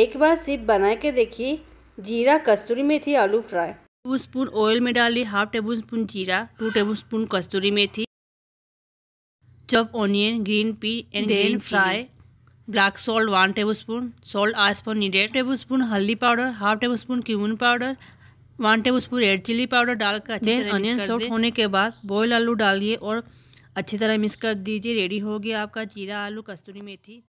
एक बार सिर्फ बना के देखिए जीरा कस्तूरी मेथी आलू फ्राई टू स्पून ऑयल में डाली half tablespoon jeera two tablespoon kasuri methi chop onion green pea and green fry black salt one tablespoon salt as per needed tablespoon haldi powder half tablespoon cumin powder one tablespoon red chilli powder डालकर then onion soft होने के बाद boil आलू डालिए और अच्छी तरह mix कर दीजिए रेडी हो गया आपका जीरा आलू कस्तूरी मेथी